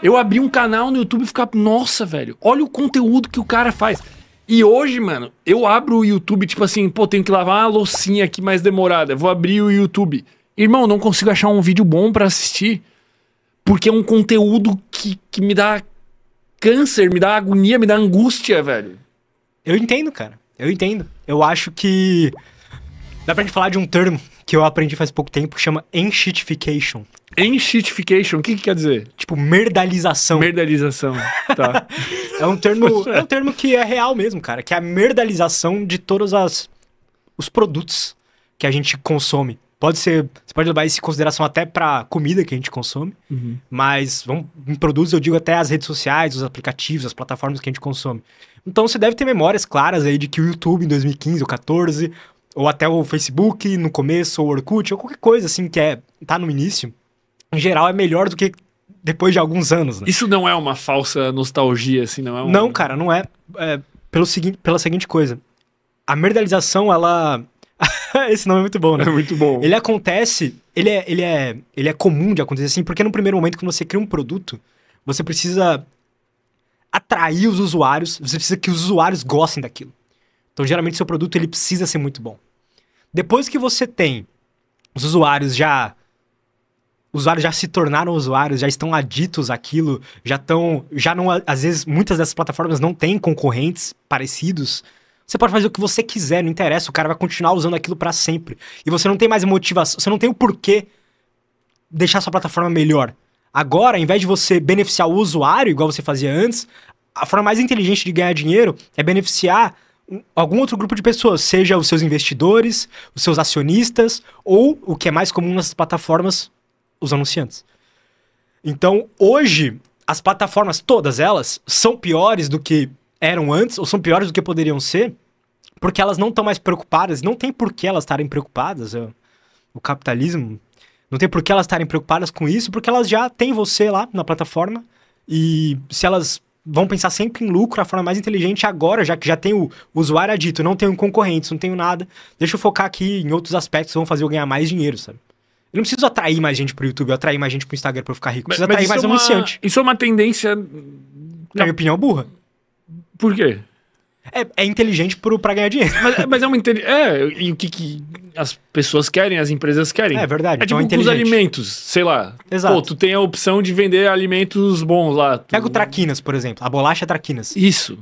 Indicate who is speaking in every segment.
Speaker 1: Eu abri um canal no YouTube e ficava nossa, velho, olha o conteúdo que o cara faz. E hoje, mano, eu abro o YouTube, tipo assim, pô, tenho que lavar uma loucinha aqui mais demorada, vou abrir o YouTube. Irmão, não consigo achar um vídeo bom para assistir, porque é um conteúdo que, que me dá câncer, me dá agonia,
Speaker 2: me dá angústia, velho. Eu entendo, cara. Eu entendo. Eu acho que. Dá pra gente falar de um termo que eu aprendi faz pouco tempo que chama enshitification. Enshitification, o que, que quer dizer? Tipo, merdalização. Merdalização, tá. é, um termo, é um termo que é real mesmo, cara. Que é a merdalização de todos as, os produtos que a gente consome. Pode ser, você pode levar isso em consideração até para comida que a gente consome, uhum. mas vamos, em produtos eu digo até as redes sociais, os aplicativos, as plataformas que a gente consome. Então você deve ter memórias claras aí de que o YouTube em 2015 ou 14, ou até o Facebook no começo, ou o Orkut, ou qualquer coisa assim que é tá no início, em geral, é melhor do que depois de alguns anos. Né? Isso não é uma falsa nostalgia, assim, não é? Um... Não, cara, não é. é pelo seguinte, pela seguinte coisa. A merdalização, ela. Esse nome é muito bom, né? É muito bom. Ele acontece, ele é, ele é, ele é comum de acontecer assim, porque no primeiro momento, quando você cria um produto, você precisa atrair os usuários, você precisa que os usuários gostem daquilo. Então, geralmente, seu produto ele precisa ser muito bom. Depois que você tem os usuários já usuários já se tornaram usuários, já estão aditos àquilo, já estão. Já não. Às vezes, muitas dessas plataformas não têm concorrentes parecidos. Você pode fazer o que você quiser, não interessa, o cara vai continuar usando aquilo para sempre. E você não tem mais motivação, você não tem o porquê deixar sua plataforma melhor. Agora, ao invés de você beneficiar o usuário, igual você fazia antes, a forma mais inteligente de ganhar dinheiro é beneficiar algum outro grupo de pessoas, seja os seus investidores, os seus acionistas, ou o que é mais comum nessas plataformas, os anunciantes. Então, hoje, as plataformas, todas elas, são piores do que eram antes, ou são piores do que poderiam ser, porque elas não estão mais preocupadas, não tem por que elas estarem preocupadas. É, o capitalismo, não tem por que elas estarem preocupadas com isso, porque elas já têm você lá na plataforma, e se elas vão pensar sempre em lucro, a forma mais inteligente agora, já que já tem o usuário adito, não tenho concorrentes, não tenho nada, deixa eu focar aqui em outros aspectos que vão fazer eu ganhar mais dinheiro, sabe? Eu não preciso atrair mais gente pro YouTube, eu atrair mais gente pro Instagram pra eu ficar rico. Eu preciso mas, atrair mas mais é uma, anunciante.
Speaker 1: Isso é uma tendência. Na minha opinião, burra. Por quê? É, é inteligente pro, pra ganhar dinheiro. Mas, mas é uma inteligência. É, e o que, que as pessoas querem, as empresas querem. É verdade. É tipo então é os alimentos, sei lá. Exato. Pô, tu tem a opção de vender alimentos bons lá. Tu... Pega o Traquinas, por exemplo. A bolacha Traquinas. Isso.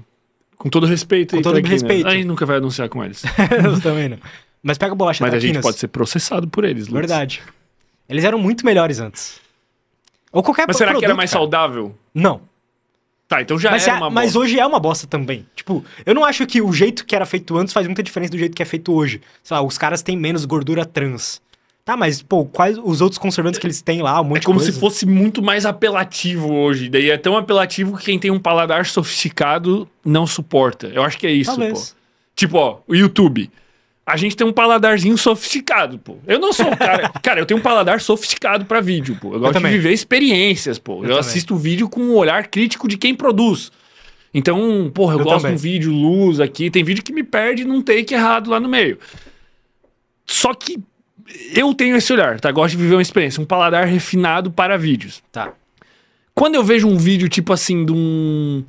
Speaker 1: Com todo respeito. Com aí, todo respeito. A
Speaker 2: gente nunca vai anunciar com eles. Eu também não. Mas pega a bolacha Mas Traquinas. Mas a gente pode ser
Speaker 1: processado por eles, Lutz. Verdade.
Speaker 2: Eles eram muito melhores antes. Ou qualquer Mas será que era mais cara. saudável? Não. Tá, então já mas era é, uma bosta. Mas hoje é uma bosta também. Tipo, eu não acho que o jeito que era feito antes faz muita diferença do jeito que é feito hoje. Sei lá, os caras têm menos gordura trans. Tá, mas, pô, quais os outros conservantes que eles têm lá? Um monte é como se
Speaker 1: fosse muito mais apelativo hoje. Daí é tão apelativo que quem tem um paladar sofisticado não suporta. Eu acho que é isso, Talvez. pô. Tipo, ó, o YouTube a gente tem um paladarzinho sofisticado, pô. Eu não sou o cara. cara, eu tenho um paladar sofisticado para vídeo, pô. Eu, gosto de viver experiências, pô. Eu, eu assisto vídeo com um olhar crítico de quem produz. Então, porra, eu, eu gosto de um vídeo, luz aqui. Tem vídeo que me perde num take errado lá no meio. Só que eu tenho esse olhar, tá? Gosto de viver uma experiência, um paladar refinado para vídeos. Tá. Quando eu vejo um vídeo, tipo assim, de um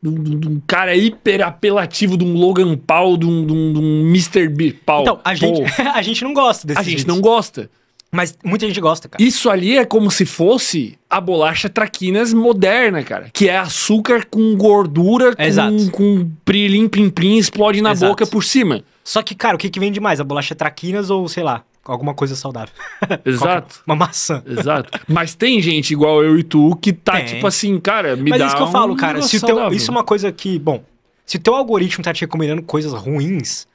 Speaker 1: de um, cara hiper apelativo, de um Logan Paul, de um, de um, de um Mr. B. Paul. Então, a gente, a gente não gosta desse A gente não gosta. Mas muita gente gosta, cara. Isso ali é como se fosse a bolacha traquinas moderna, cara. Que é açúcar com gordura, Exato. com, com
Speaker 2: prilim, plim, plim, explode na Exato. boca por cima. Só que, cara, o que, que vende mais? A bolacha traquinas ou, sei lá, alguma coisa saudável. Exato. uma maçã. Exato. Mas
Speaker 1: tem gente igual eu e tu que tá tem. tipo assim, cara, me Mas é dá. Mas isso que eu falo, um cara. Se teu, isso é
Speaker 2: uma coisa que, bom, se o teu algoritmo tá te recomendando coisas ruins,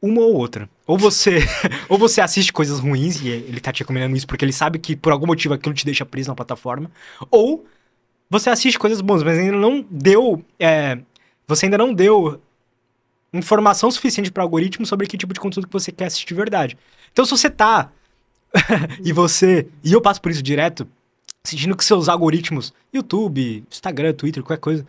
Speaker 2: uma ou outra. Ou você, ou você assiste coisas ruins e ele tá te recomendando isso porque ele sabe que por algum motivo aquilo te deixa preso na plataforma, ou você assiste coisas boas, mas ainda não deu. É, você ainda não deu informação suficiente para o algoritmo sobre que tipo de conteúdo que você quer assistir de verdade. Então, se você tá e você, e eu passo por isso direto, sentindo que seus algoritmos, YouTube, Instagram, Twitter, qualquer coisa,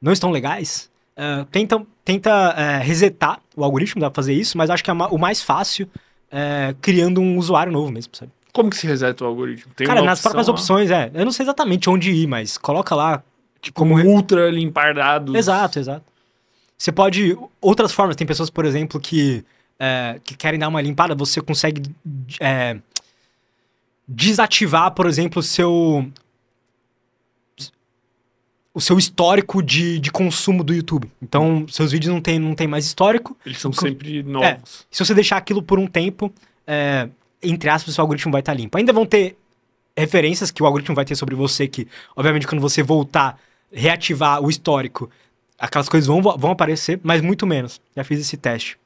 Speaker 2: não estão legais, uh, tenta, tenta uh, resetar o algoritmo, dá pra fazer isso, mas acho que é o mais fácil uh, criando um usuário novo mesmo, sabe? Como que se reseta o algoritmo? Tem Cara, nas próprias lá? opções, é. Eu não sei exatamente onde ir, mas coloca lá. Tipo, como ultra limpar dados. Exato, exato. Você pode. Outras formas, tem pessoas, por exemplo, que, é, que querem dar uma limpada, você consegue é, desativar, por exemplo, o seu. O seu histórico de, de consumo do YouTube. Então, seus vídeos não tem, não tem mais histórico. Eles são com, sempre é. novos. É, se você deixar aquilo por um tempo, é, entre aspas, o seu algoritmo vai estar tá limpo. Ainda vão ter referências que o algoritmo vai ter sobre você, que, obviamente, quando você voltar, reativar o histórico, aquelas coisas vão, vão aparecer, mas muito menos. Já fiz esse teste.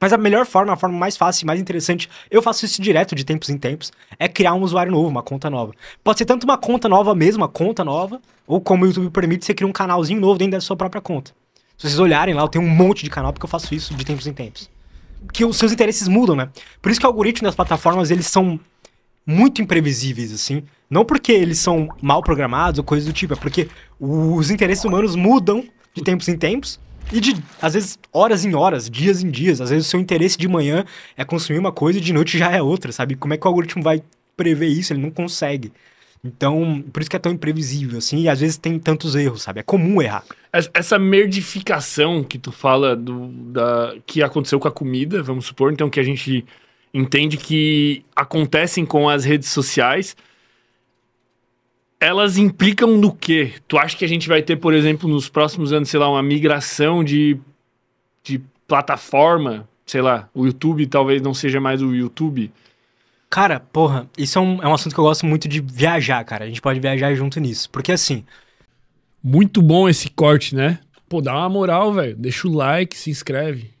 Speaker 2: Mas a melhor forma, a forma mais fácil e mais interessante, eu faço isso direto de tempos em tempos, é criar um usuário novo, uma conta nova. Pode ser tanto uma conta nova mesmo, uma conta nova, ou como o YouTube permite, você cria um canalzinho novo dentro da sua própria conta. Se vocês olharem lá, eu tenho um monte de canal porque eu faço isso de tempos em tempos. Que os seus interesses mudam, né? Por isso que o algoritmo das plataformas, eles são muito imprevisíveis, assim. Não porque eles são mal programados ou coisa do tipo, é porque os interesses humanos mudam de tempos em tempos, e de, às vezes, horas em horas, dias em dias. Às vezes o seu interesse de manhã é consumir uma coisa e de noite já é outra, sabe? Como é que o algoritmo vai prever isso? Ele não consegue. Então, por isso que é tão imprevisível, assim, e às vezes tem tantos erros, sabe? É comum
Speaker 1: errar. Essa merdificação que tu fala do, da, que aconteceu com a comida, vamos supor, então que a gente entende que acontecem com as redes sociais, elas implicam no quê? Tu acha que a gente vai ter, por exemplo, nos próximos anos, sei lá, uma migração de, de plataforma? Sei
Speaker 2: lá, o YouTube talvez não seja mais o YouTube. Cara, porra, isso é um, é um assunto que eu gosto muito de viajar, cara. A gente pode viajar junto nisso. Porque assim. Muito bom
Speaker 1: esse corte, né? Pô, dá uma moral, velho. Deixa o like, se inscreve.